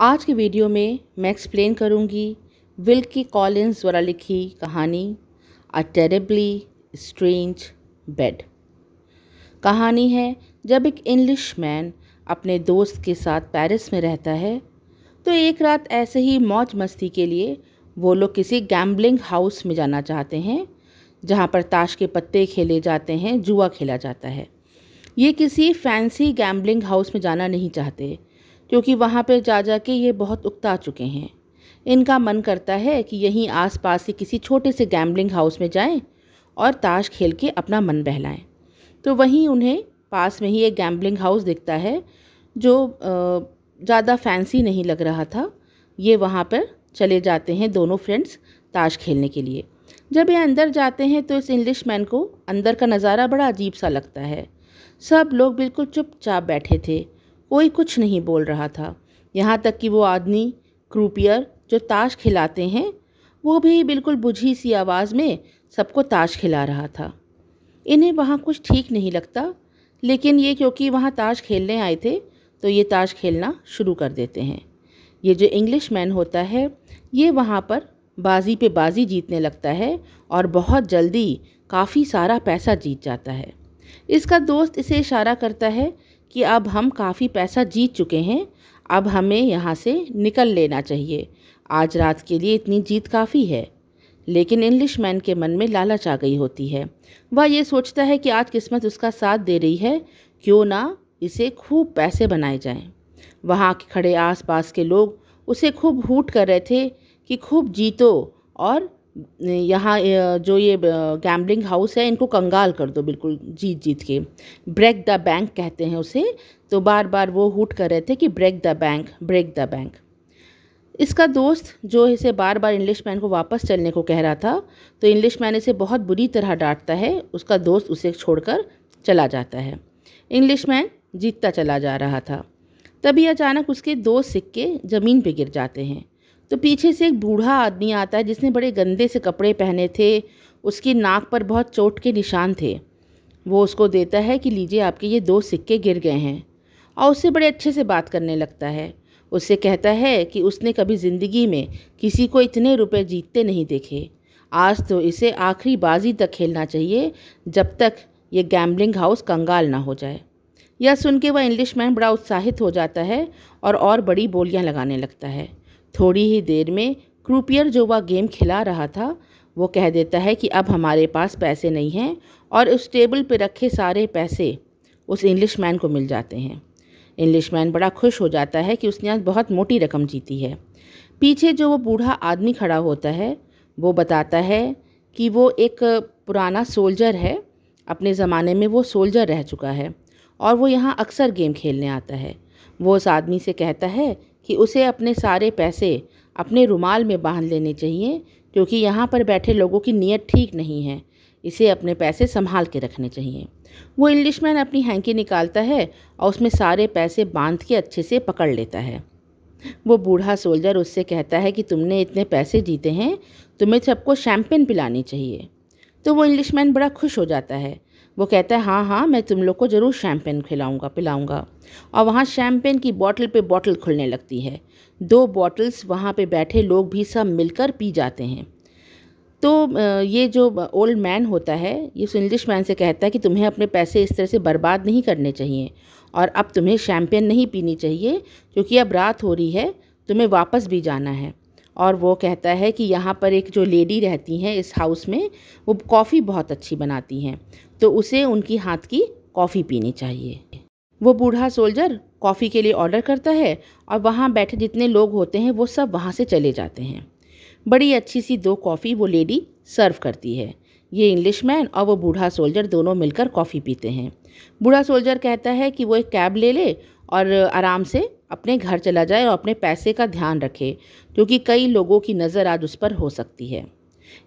आज की वीडियो में मैं एक्सप्लेन करूँगी विल्की कॉलिंस द्वारा लिखी कहानी अ टेरेबली स्ट्रेंज बेड कहानी है जब एक इंग्लिश मैन अपने दोस्त के साथ पेरिस में रहता है तो एक रात ऐसे ही मौज मस्ती के लिए वो लोग किसी गैम्बलिंग हाउस में जाना चाहते हैं जहाँ पर ताश के पत्ते खेले जाते हैं जुआ खेला जाता है ये किसी फैंसी गैम्बलिंग हाउस में जाना नहीं चाहते क्योंकि वहाँ पर जा जा के ये बहुत उकता चुके हैं इनका मन करता है कि यहीं आसपास ही किसी छोटे से गैम्बलिंग हाउस में जाएं और ताश खेल के अपना मन बहलाएं तो वहीं उन्हें पास में ही एक गैम्बलिंग हाउस दिखता है जो ज़्यादा फैंसी नहीं लग रहा था ये वहाँ पर चले जाते हैं दोनों फ्रेंड्स ताश खेलने के लिए जब ये अंदर जाते हैं तो इस इंग्लिश मैन को अंदर का नज़ारा बड़ा अजीब सा लगता है सब लोग बिल्कुल चुपचाप बैठे थे कोई कुछ नहीं बोल रहा था यहाँ तक कि वो आदमी क्रूपियर जो ताश खिलाते हैं वो भी बिल्कुल बुझी सी आवाज़ में सबको ताश खिला रहा था इन्हें वहाँ कुछ ठीक नहीं लगता लेकिन ये क्योंकि वहाँ ताश खेलने आए थे तो ये ताश खेलना शुरू कर देते हैं ये जो इंग्लिश मैन होता है ये वहाँ पर बाजी पे बाजी जीतने लगता है और बहुत जल्दी काफ़ी सारा पैसा जीत जाता है इसका दोस्त इसे इशारा करता है कि अब हम काफ़ी पैसा जीत चुके हैं अब हमें यहाँ से निकल लेना चाहिए आज रात के लिए इतनी जीत काफ़ी है लेकिन इंग्लिश मैन के मन में लालच आ गई होती है वह ये सोचता है कि आज किस्मत उसका साथ दे रही है क्यों ना इसे खूब पैसे बनाए जाएं। वहाँ खड़े आसपास के लोग उसे खूब हूट कर रहे थे कि खूब जीतो और यहाँ जो ये गैम्बलिंग हाउस है इनको कंगाल कर दो बिल्कुल जीत जीत के ब्रेक द बैंक कहते हैं उसे तो बार बार वो हुट कर रहे थे कि break the bank break the bank इसका दोस्त जो इसे बार बार इंग्लिश मैन को वापस चलने को कह रहा था तो इंग्लिश मैन इसे बहुत बुरी तरह डांटता है उसका दोस्त उसे छोड़कर चला जाता है इंग्लिश मैन जीतता चला जा रहा था तभी अचानक उसके दो सिक्के ज़मीन पर गिर जाते हैं तो पीछे से एक बूढ़ा आदमी आता है जिसने बड़े गंदे से कपड़े पहने थे उसकी नाक पर बहुत चोट के निशान थे वो उसको देता है कि लीजिए आपके ये दो सिक्के गिर गए हैं और उससे बड़े अच्छे से बात करने लगता है उससे कहता है कि उसने कभी ज़िंदगी में किसी को इतने रुपए जीतते नहीं देखे आज तो इसे आखिरी बाजी तक खेलना चाहिए जब तक ये गैम्बलिंग हाउस कंगाल ना हो जाए यह सुन के वह इंग्लिश मैन बड़ा उत्साहित हो जाता है और और बड़ी बोलियां लगाने लगता है थोड़ी ही देर में क्रूपियर जो वह गेम खिला रहा था वो कह देता है कि अब हमारे पास पैसे नहीं हैं और उस टेबल पर रखे सारे पैसे उस इंग्लिश मैन को मिल जाते हैं इंग्लिश मैन बड़ा खुश हो जाता है कि उसने आज बहुत मोटी रकम जीती है पीछे जो वो बूढ़ा आदमी खड़ा होता है वो बताता है कि वो एक पुराना सोल्जर है अपने ज़माने में वो सोल्जर रह चुका है और वो यहाँ अक्सर गेम खेलने आता है वो उस आदमी से कहता है कि उसे अपने सारे पैसे अपने रुमाल में बांध लेने चाहिए क्योंकि यहाँ पर बैठे लोगों की नीयत ठीक नहीं है इसे अपने पैसे संभाल के रखने चाहिए वो इंग्लिश मैन अपनी हैंकी निकालता है और उसमें सारे पैसे बांध के अच्छे से पकड़ लेता है वो बूढ़ा सोल्जर उससे कहता है कि तुमने इतने पैसे जीते हैं तुम्हें सबको शैम्पेन पिलानी चाहिए तो वो इंग्लिश मैन बड़ा खुश हो जाता है वो कहता है हाँ हाँ मैं तुम लोग को ज़रूर शैम्पेन खिलाऊँगा पिलाऊँगा और वहाँ शैम्पेन की बॉटल पे बॉटल खुलने लगती है दो बॉटल्स वहाँ पे बैठे लोग भी सब मिलकर पी जाते हैं तो ये जो ओल्ड मैन होता है ये उस इंग्लिश मैन से कहता है कि तुम्हें अपने पैसे इस तरह से बर्बाद नहीं करने चाहिए और अब तुम्हें शैम्पेन नहीं पीनी चाहिए क्योंकि अब रात हो रही है तुम्हें वापस भी जाना है और वो कहता है कि यहाँ पर एक जो लेडी रहती हैं इस हाउस में वो कॉफ़ी बहुत अच्छी बनाती हैं तो उसे उनकी हाथ की कॉफ़ी पीनी चाहिए वो बूढ़ा सोल्जर कॉफ़ी के लिए ऑर्डर करता है और वहाँ बैठे जितने लोग होते हैं वो सब वहाँ से चले जाते हैं बड़ी अच्छी सी दो कॉफ़ी वो लेडी सर्व करती है ये इंग्लिश मैन और वो बूढ़ा सोल्जर दोनों मिलकर कॉफ़ी पीते हैं बूढ़ा सोल्जर कहता है कि वो एक कैब ले ले और आराम से अपने घर चला जाए और अपने पैसे का ध्यान रखे क्योंकि कई लोगों की नज़र आज उस पर हो सकती है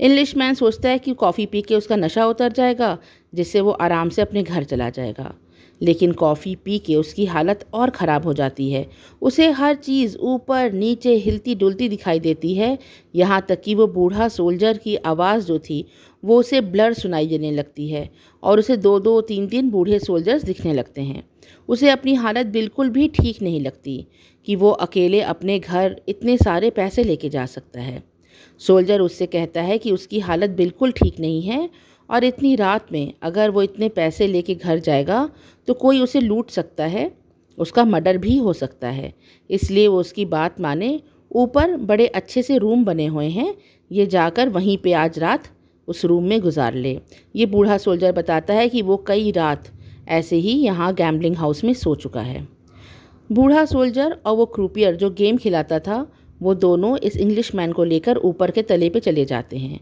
इंग्लिश मैन सोचता है कि कॉफ़ी पी के उसका नशा उतर जाएगा जिससे वो आराम से अपने घर चला जाएगा लेकिन कॉफ़ी पी के उसकी हालत और ख़राब हो जाती है उसे हर चीज़ ऊपर नीचे हिलती डुलती दिखाई देती है यहाँ तक कि वो बूढ़ा सोल्जर की आवाज़ जो थी वो उसे ब्लर सुनाई देने लगती है और उसे दो दो तीन तीन बूढ़े सोल्जर्स दिखने लगते हैं उसे अपनी हालत बिल्कुल भी ठीक नहीं लगती कि वो अकेले अपने घर इतने सारे पैसे लेके जा सकता है सोल्जर उससे कहता है कि उसकी हालत बिल्कुल ठीक नहीं है और इतनी रात में अगर वो इतने पैसे लेके घर जाएगा तो कोई उसे लूट सकता है उसका मर्डर भी हो सकता है इसलिए वो उसकी बात माने ऊपर बड़े अच्छे से रूम बने हुए हैं ये जाकर वहीं पे आज रात उस रूम में गुजार ले ये बूढ़ा सोल्जर बताता है कि वो कई रात ऐसे ही यहाँ गैम्बलिंग हाउस में सो चुका है बूढ़ा सोल्जर और वो क्रूपियर जो गेम खिलाता था वो दोनों इस इंग्लिश मैन को लेकर ऊपर के तले पे चले जाते हैं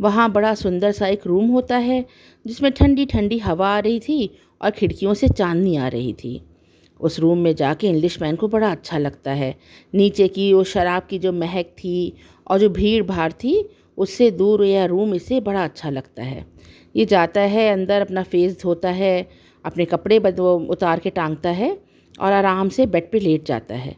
वहाँ बड़ा सुंदर सा एक रूम होता है जिसमें ठंडी ठंडी हवा आ रही थी और खिड़कियों से चांदनी आ रही थी उस रूम में जाके इंग्लिश मैन को बड़ा अच्छा लगता है नीचे की वो शराब की जो महक थी और जो भीड़ भाड़ थी उससे दूर यह रूम इसे बड़ा अच्छा लगता है ये जाता है अंदर अपना फेस धोता है अपने कपड़े उतार के टांगता है और आराम से बेड पे लेट जाता है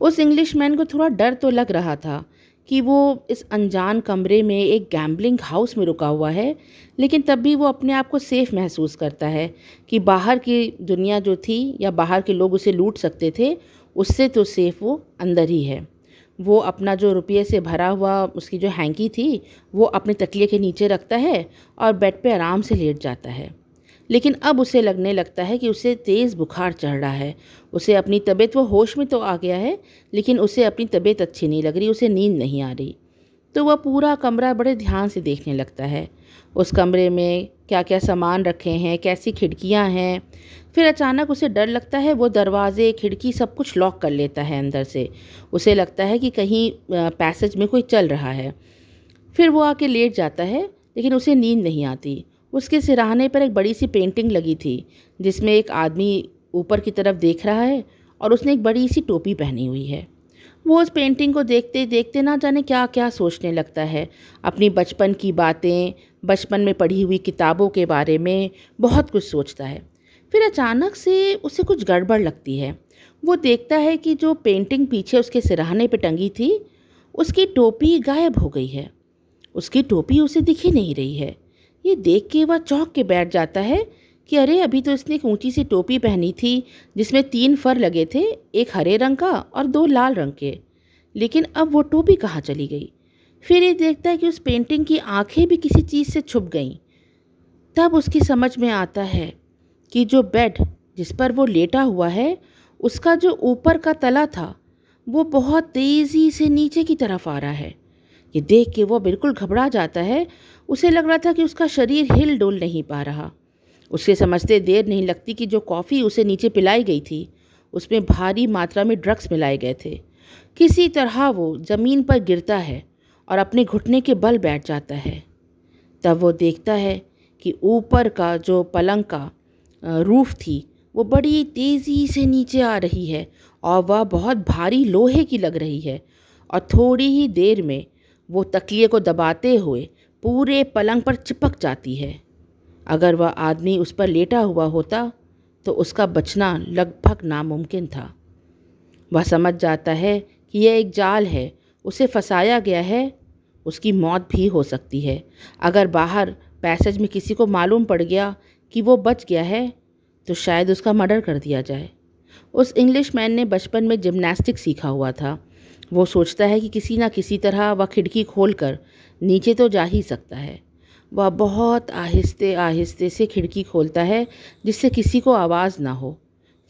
उस इंग्लिश मैन को थोड़ा डर तो लग रहा था कि वो इस अनजान कमरे में एक गैम्बलिंग हाउस में रुका हुआ है लेकिन तब भी वो अपने आप को सेफ़ महसूस करता है कि बाहर की दुनिया जो थी या बाहर के लोग उसे लूट सकते थे उससे तो सेफ़ वो अंदर ही है वो अपना जो रुपये से भरा हुआ उसकी जो हैंकी थी वो अपने तकिए के नीचे रखता है और बेड पे आराम से लेट जाता है लेकिन अब उसे लगने लगता है कि उसे तेज़ बुखार चढ़ रहा है उसे अपनी तबीयत वो होश में तो आ गया है लेकिन उसे अपनी तबीयत अच्छी नहीं लग रही उसे नींद नहीं आ रही तो वह पूरा कमरा बड़े ध्यान से देखने लगता है उस कमरे में क्या क्या सामान रखे हैं कैसी खिड़कियां हैं फिर अचानक उसे डर लगता है वो दरवाज़े खिड़की सब कुछ लॉक कर लेता है अंदर से उसे लगता है कि कहीं पैसेज में कोई चल रहा है फिर वो आके लेट जाता है लेकिन उसे नींद नहीं आती उसके सिराहाने पर एक बड़ी सी पेंटिंग लगी थी जिसमें एक आदमी ऊपर की तरफ देख रहा है और उसने एक बड़ी सी टोपी पहनी हुई है वो उस पेंटिंग को देखते देखते ना जाने क्या क्या सोचने लगता है अपनी बचपन की बातें बचपन में पढ़ी हुई किताबों के बारे में बहुत कुछ सोचता है फिर अचानक से उसे कुछ गड़बड़ लगती है वो देखता है कि जो पेंटिंग पीछे उसके सिराहाने पर टंगी थी उसकी टोपी गायब हो गई है उसकी टोपी उसे दिखी नहीं रही है ये देख के वह चौंक के बैठ जाता है कि अरे अभी तो इसने एक ऊंची सी टोपी पहनी थी जिसमें तीन फर लगे थे एक हरे रंग का और दो लाल रंग के लेकिन अब वो टोपी कहाँ चली गई फिर ये देखता है कि उस पेंटिंग की आंखें भी किसी चीज़ से छुप गईं तब उसकी समझ में आता है कि जो बेड जिस पर वो लेटा हुआ है उसका जो ऊपर का तला था वो बहुत तेज़ी से नीचे की तरफ आ रहा है ये देख के वो बिल्कुल घबरा जाता है उसे लग रहा था कि उसका शरीर हिल डुल नहीं पा रहा उसके समझते देर नहीं लगती कि जो कॉफ़ी उसे नीचे पिलाई गई थी उसमें भारी मात्रा में ड्रग्स मिलाए गए थे किसी तरह वो ज़मीन पर गिरता है और अपने घुटने के बल बैठ जाता है तब वो देखता है कि ऊपर का जो पलंग का रूफ़ थी वो बड़ी तेज़ी से नीचे आ रही है और वह बहुत भारी लोहे की लग रही है और थोड़ी ही देर में वो तकिए को दबाते हुए पूरे पलंग पर चिपक जाती है अगर वह आदमी उस पर लेटा हुआ होता तो उसका बचना लगभग नामुमकिन था वह समझ जाता है कि यह एक जाल है उसे फंसाया गया है उसकी मौत भी हो सकती है अगर बाहर पैसेज में किसी को मालूम पड़ गया कि वो बच गया है तो शायद उसका मर्डर कर दिया जाए उस इंग्लिश मैन ने बचपन में जिमनास्टिक सीखा हुआ था वो सोचता है कि किसी ना किसी तरह वह खिड़की खोलकर नीचे तो जा ही सकता है वह बहुत आहिस्ते आहिस्ते से खिड़की खोलता है जिससे किसी को आवाज़ ना हो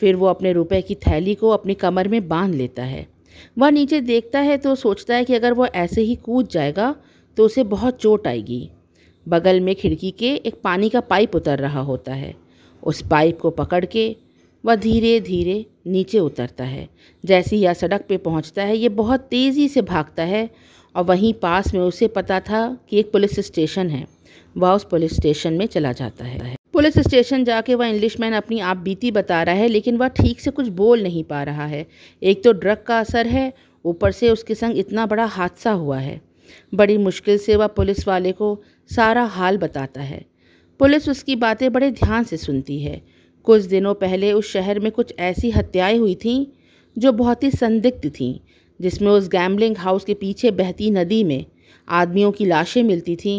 फिर वो अपने रुपए की थैली को अपनी कमर में बांध लेता है वह नीचे देखता है तो सोचता है कि अगर वह ऐसे ही कूद जाएगा तो उसे बहुत चोट आएगी बगल में खिड़की के एक पानी का पाइप उतर रहा होता है उस पाइप को पकड़ के वह धीरे धीरे नीचे उतरता है जैसे ही यह सड़क पे पहुंचता है ये बहुत तेज़ी से भागता है और वहीं पास में उसे पता था कि एक पुलिस स्टेशन है वह उस पुलिस स्टेशन में चला जाता है पुलिस स्टेशन जाके वह इंग्लिश मैन अपनी आप बीती बता रहा है लेकिन वह ठीक से कुछ बोल नहीं पा रहा है एक तो ड्रग का असर है ऊपर से उसके संग इतना बड़ा हादसा हुआ है बड़ी मुश्किल से वह पुलिस वाले को सारा हाल बताता है पुलिस उसकी बातें बड़े ध्यान से सुनती है कुछ दिनों पहले उस शहर में कुछ ऐसी हत्याएं हुई थीं जो बहुत ही संदिग्ध थीं जिसमें उस गैम्बलिंग हाउस के पीछे बहती नदी में आदमियों की लाशें मिलती थीं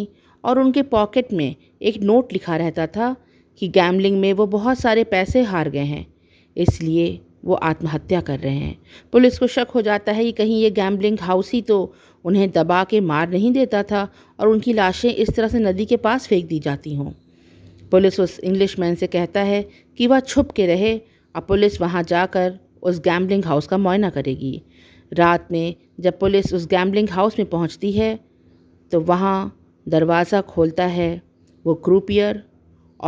और उनके पॉकेट में एक नोट लिखा रहता था कि गैम्बलिंग में वो बहुत सारे पैसे हार गए हैं इसलिए वो आत्महत्या कर रहे हैं पुलिस को शक हो जाता है कि कहीं ये गैम्बलिंग हाउस ही तो उन्हें दबा के मार नहीं देता था और उनकी लाशें इस तरह से नदी के पास फेंक दी जाती हों पुलिस उस इंग्लिशमैन से कहता है कि वह छुप के रहे और पुलिस वहाँ जाकर उस गैम्बलिंग हाउस का मुआयना करेगी रात में जब पुलिस उस गैम्बलिंग हाउस में पहुँचती है तो वहाँ दरवाज़ा खोलता है वो क्रूपियर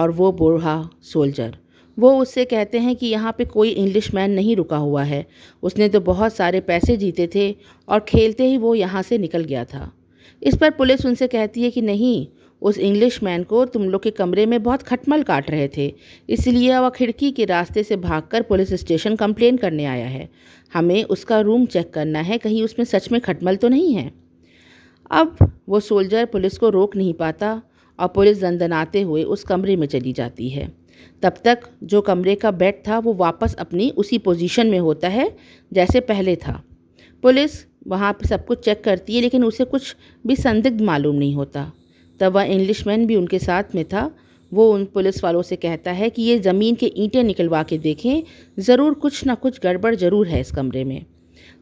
और वो बूढ़ा सोल्जर वो उससे कहते हैं कि यहाँ पे कोई इंग्लिश मैन नहीं रुका हुआ है उसने तो बहुत सारे पैसे जीते थे और खेलते ही वो यहाँ से निकल गया था इस पर पुलिस उनसे कहती है कि नहीं उस इंग्लिश मैन को तुम लोग के कमरे में बहुत खटमल काट रहे थे इसलिए वह खिड़की के रास्ते से भागकर पुलिस स्टेशन कंप्लेन करने आया है हमें उसका रूम चेक करना है कहीं उसमें सच में खटमल तो नहीं है अब वो सोल्जर पुलिस को रोक नहीं पाता और पुलिस दंदनाते हुए उस कमरे में चली जाती है तब तक जो कमरे का बेड था वो वापस अपनी उसी पोजीशन में होता है जैसे पहले था पुलिस वहाँ पर सब कुछ चेक करती है लेकिन उसे कुछ भी संदिग्ध मालूम नहीं होता तब वह इंग्लिश भी उनके साथ में था वो उन पुलिस वालों से कहता है कि ये ज़मीन के ईंटें निकलवा के देखें ज़रूर कुछ ना कुछ गड़बड़ ज़रूर है इस कमरे में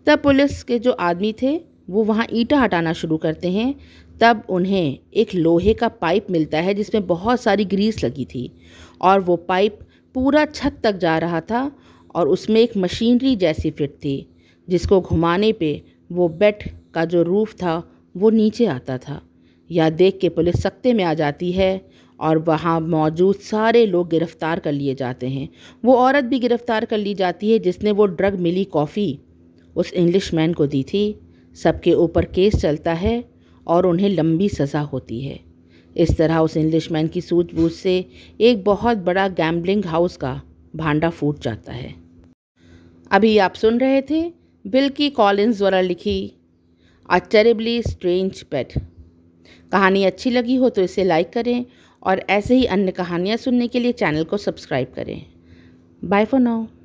तब पुलिस के जो आदमी थे वो वहाँ ईंटा हटाना शुरू करते हैं तब उन्हें एक लोहे का पाइप मिलता है जिसमें बहुत सारी ग्रीस लगी थी और वो पाइप पूरा छत तक जा रहा था और उसमें एक मशीनरी जैसी फिट थी जिसको घुमाने पे वो बेड का जो रूफ़ था वो नीचे आता था यह देख के पुलिस सख्ते में आ जाती है और वहाँ मौजूद सारे लोग गिरफ़्तार कर लिए जाते हैं वो औरत भी गिरफ़्तार कर ली जाती है जिसने वो ड्रग मिली कॉफ़ी उस इंग्लिश मैन को दी थी सबके ऊपर केस चलता है और उन्हें लंबी सज़ा होती है इस तरह उस इंग्लिश मैन की सूझबूझ से एक बहुत बड़ा गैम्बलिंग हाउस का भांडा फूट जाता है अभी आप सुन रहे थे बिल की कॉलिंस द्वारा लिखी अ टेरेबली स्ट्रेंज पेट कहानी अच्छी लगी हो तो इसे लाइक करें और ऐसे ही अन्य कहानियाँ सुनने के लिए चैनल को सब्सक्राइब करें बाय फॉर नाउ